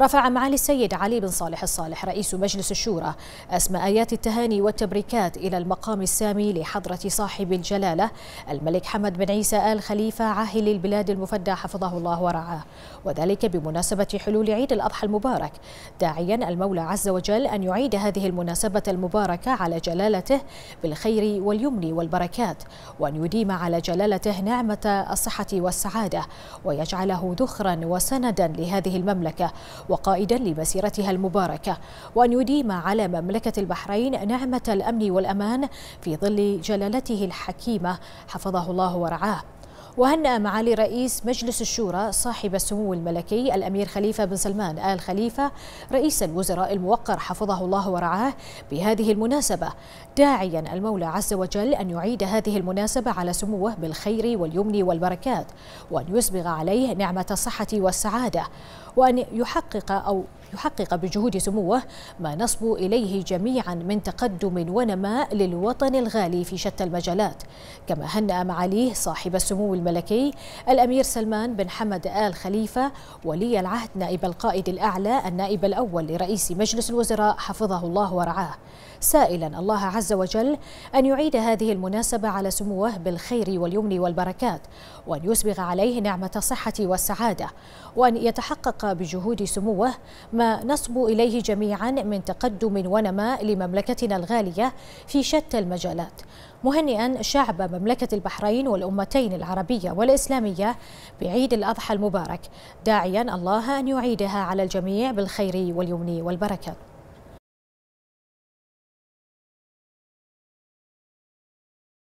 رفع معالي السيد علي بن صالح الصالح رئيس مجلس الشورى أسماء آيات التهاني والتبريكات إلى المقام السامي لحضرة صاحب الجلالة الملك حمد بن عيسى آل خليفة عاهل البلاد المفدى حفظه الله ورعاه وذلك بمناسبة حلول عيد الأضحى المبارك داعيا المولى عز وجل أن يعيد هذه المناسبة المباركة على جلالته بالخير واليمن والبركات وأن يديم على جلالته نعمة الصحة والسعادة ويجعله ذخرا وسندا لهذه المملكة وقائدا لمسيرتها المباركة وأن يديم على مملكة البحرين نعمة الأمن والأمان في ظل جلالته الحكيمة حفظه الله ورعاه وهنأ معالي رئيس مجلس الشورى صاحب السمو الملكي الأمير خليفة بن سلمان آل خليفة رئيس الوزراء الموقر حفظه الله ورعاه بهذه المناسبة داعيا المولى عز وجل أن يعيد هذه المناسبة على سموه بالخير واليمن والبركات وأن يسبغ عليه نعمة الصحة والسعادة وأن يحقق أو يحقق بجهود سموه ما نصبو إليه جميعا من تقدم ونماء للوطن الغالي في شتى المجالات كما هنأ معاليه صاحب السمو الملكي الأمير سلمان بن حمد آل خليفة ولي العهد نائب القائد الأعلى النائب الأول لرئيس مجلس الوزراء حفظه الله ورعاه سائلا الله عز وجل أن يعيد هذه المناسبة على سموه بالخير واليمن والبركات وأن يسبغ عليه نعمة الصحة والسعادة وأن يتحقق بجهود سموه ما نصب إليه جميعا من تقدم ونماء لمملكتنا الغالية في شتى المجالات مهنئا شعب مملكة البحرين والأمتين العربية العربية والإسلامية بعيد الأضحى المبارك داعيا الله أن يعيدها على الجميع بالخير واليمن والبركة